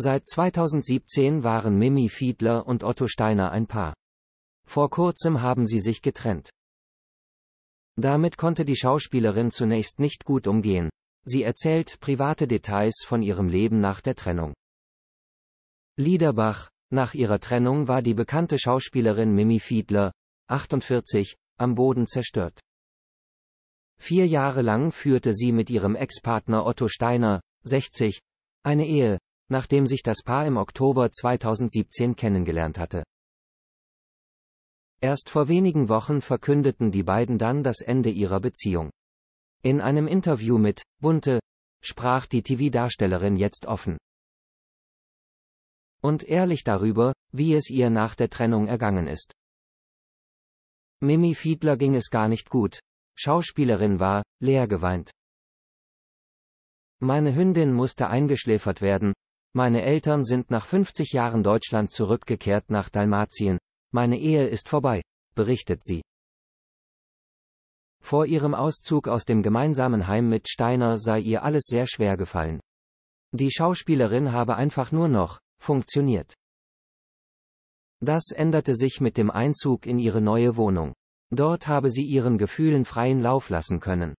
Seit 2017 waren Mimi Fiedler und Otto Steiner ein Paar. Vor kurzem haben sie sich getrennt. Damit konnte die Schauspielerin zunächst nicht gut umgehen. Sie erzählt private Details von ihrem Leben nach der Trennung. Liederbach, nach ihrer Trennung war die bekannte Schauspielerin Mimi Fiedler, 48, am Boden zerstört. Vier Jahre lang führte sie mit ihrem Ex-Partner Otto Steiner, 60, eine Ehe, nachdem sich das Paar im Oktober 2017 kennengelernt hatte. Erst vor wenigen Wochen verkündeten die beiden dann das Ende ihrer Beziehung. In einem Interview mit Bunte sprach die TV-Darstellerin jetzt offen und ehrlich darüber, wie es ihr nach der Trennung ergangen ist. Mimi Fiedler ging es gar nicht gut. Schauspielerin war leer geweint. Meine Hündin musste eingeschläfert werden, meine Eltern sind nach 50 Jahren Deutschland zurückgekehrt nach Dalmatien. Meine Ehe ist vorbei, berichtet sie. Vor ihrem Auszug aus dem gemeinsamen Heim mit Steiner sei ihr alles sehr schwer gefallen. Die Schauspielerin habe einfach nur noch funktioniert. Das änderte sich mit dem Einzug in ihre neue Wohnung. Dort habe sie ihren Gefühlen freien Lauf lassen können.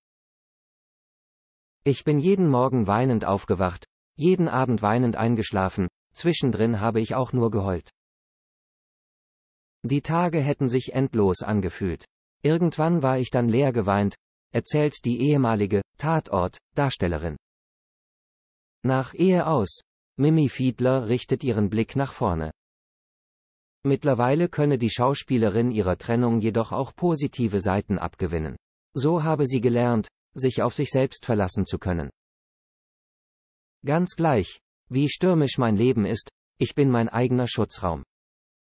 Ich bin jeden Morgen weinend aufgewacht, jeden Abend weinend eingeschlafen, zwischendrin habe ich auch nur geheult. Die Tage hätten sich endlos angefühlt. Irgendwann war ich dann leer geweint, erzählt die ehemalige Tatort-Darstellerin. Nach Ehe aus, Mimi Fiedler richtet ihren Blick nach vorne. Mittlerweile könne die Schauspielerin ihrer Trennung jedoch auch positive Seiten abgewinnen. So habe sie gelernt, sich auf sich selbst verlassen zu können. Ganz gleich, wie stürmisch mein Leben ist, ich bin mein eigener Schutzraum.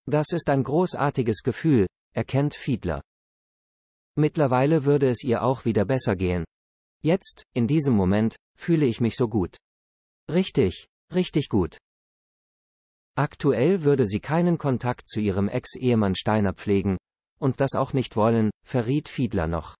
Das ist ein großartiges Gefühl, erkennt Fiedler. Mittlerweile würde es ihr auch wieder besser gehen. Jetzt, in diesem Moment, fühle ich mich so gut. Richtig, richtig gut. Aktuell würde sie keinen Kontakt zu ihrem Ex-Ehemann Steiner pflegen, und das auch nicht wollen, verriet Fiedler noch.